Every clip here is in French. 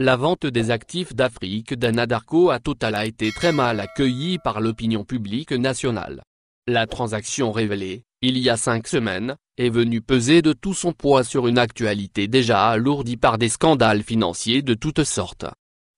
La vente des actifs d'Afrique d'Anadarko à Total a été très mal accueillie par l'opinion publique nationale. La transaction révélée, il y a cinq semaines, est venue peser de tout son poids sur une actualité déjà alourdie par des scandales financiers de toutes sortes.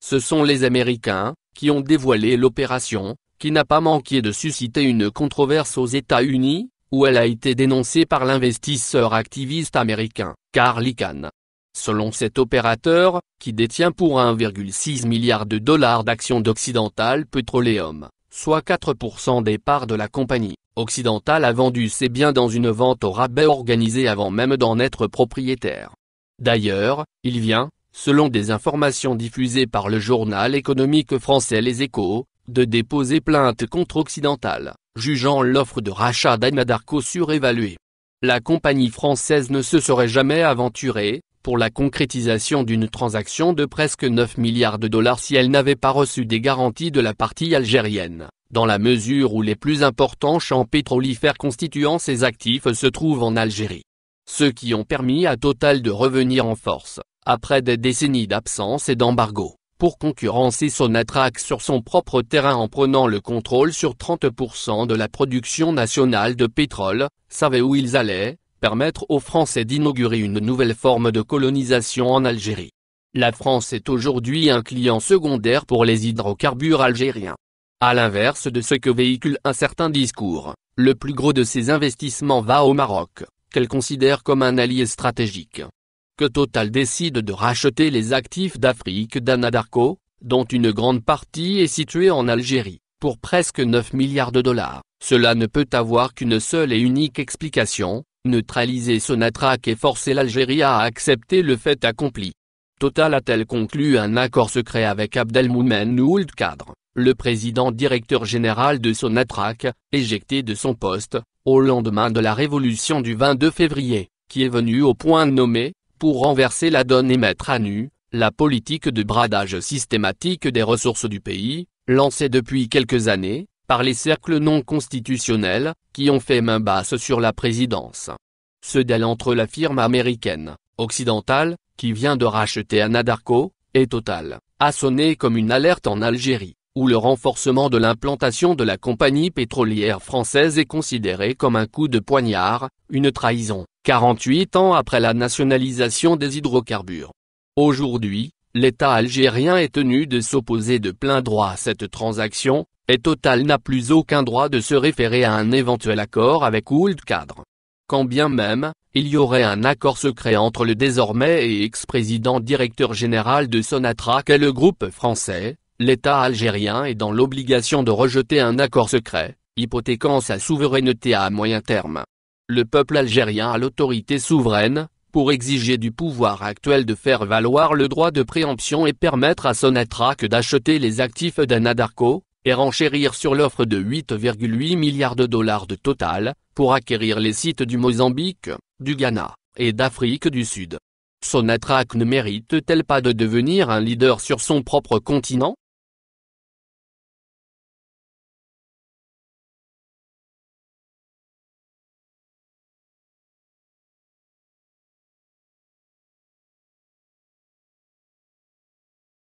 Ce sont les Américains, qui ont dévoilé l'opération, qui n'a pas manqué de susciter une controverse aux États-Unis, où elle a été dénoncée par l'investisseur activiste américain, Carl Icahn. Selon cet opérateur, qui détient pour 1,6 milliard de dollars d'actions d'Occidental Petroleum, soit 4% des parts de la compagnie, Occidental a vendu ses biens dans une vente au rabais organisée avant même d'en être propriétaire. D'ailleurs, il vient, selon des informations diffusées par le journal économique français Les Échos, de déposer plainte contre Occidental, jugeant l'offre de rachat d'Anadarko surévaluée. La compagnie française ne se serait jamais aventurée, pour la concrétisation d'une transaction de presque 9 milliards de dollars si elle n'avait pas reçu des garanties de la partie algérienne, dans la mesure où les plus importants champs pétrolifères constituant ses actifs se trouvent en Algérie. Ceux qui ont permis à Total de revenir en force, après des décennies d'absence et d'embargo, pour concurrencer son Sonatrach sur son propre terrain en prenant le contrôle sur 30% de la production nationale de pétrole, savaient où ils allaient, permettre aux Français d'inaugurer une nouvelle forme de colonisation en Algérie. La France est aujourd'hui un client secondaire pour les hydrocarbures algériens. À l'inverse de ce que véhicule un certain discours, le plus gros de ses investissements va au Maroc, qu'elle considère comme un allié stratégique. Que Total décide de racheter les actifs d'Afrique d'Anadarko, dont une grande partie est située en Algérie, pour presque 9 milliards de dollars, cela ne peut avoir qu'une seule et unique explication, Neutraliser Sonatrach et forcer l'Algérie à accepter le fait accompli. Total a-t-elle conclu un accord secret avec Abdelmoumen Ould le président directeur général de Sonatrach, éjecté de son poste, au lendemain de la révolution du 22 février, qui est venu au point nommé, pour renverser la donne et mettre à nu, la politique de bradage systématique des ressources du pays, lancée depuis quelques années, par les cercles non constitutionnels, qui ont fait main basse sur la présidence. Ce entre la firme américaine, occidentale, qui vient de racheter Anadarko, et Total, a sonné comme une alerte en Algérie, où le renforcement de l'implantation de la compagnie pétrolière française est considéré comme un coup de poignard, une trahison, 48 ans après la nationalisation des hydrocarbures. Aujourd'hui, l'État algérien est tenu de s'opposer de plein droit à cette transaction, et Total n'a plus aucun droit de se référer à un éventuel accord avec Ould Cadre. Quand bien même, il y aurait un accord secret entre le désormais et ex-président directeur général de Sonatrach et le groupe français, l'État algérien est dans l'obligation de rejeter un accord secret, hypothéquant sa souveraineté à moyen terme. Le peuple algérien a l'autorité souveraine, pour exiger du pouvoir actuel de faire valoir le droit de préemption et permettre à Sonatrach d'acheter les actifs d'Anadarko, et renchérir sur l'offre de 8,8 milliards de dollars de total, pour acquérir les sites du Mozambique, du Ghana, et d'Afrique du Sud. Sonatrach ne mérite-t-elle pas de devenir un leader sur son propre continent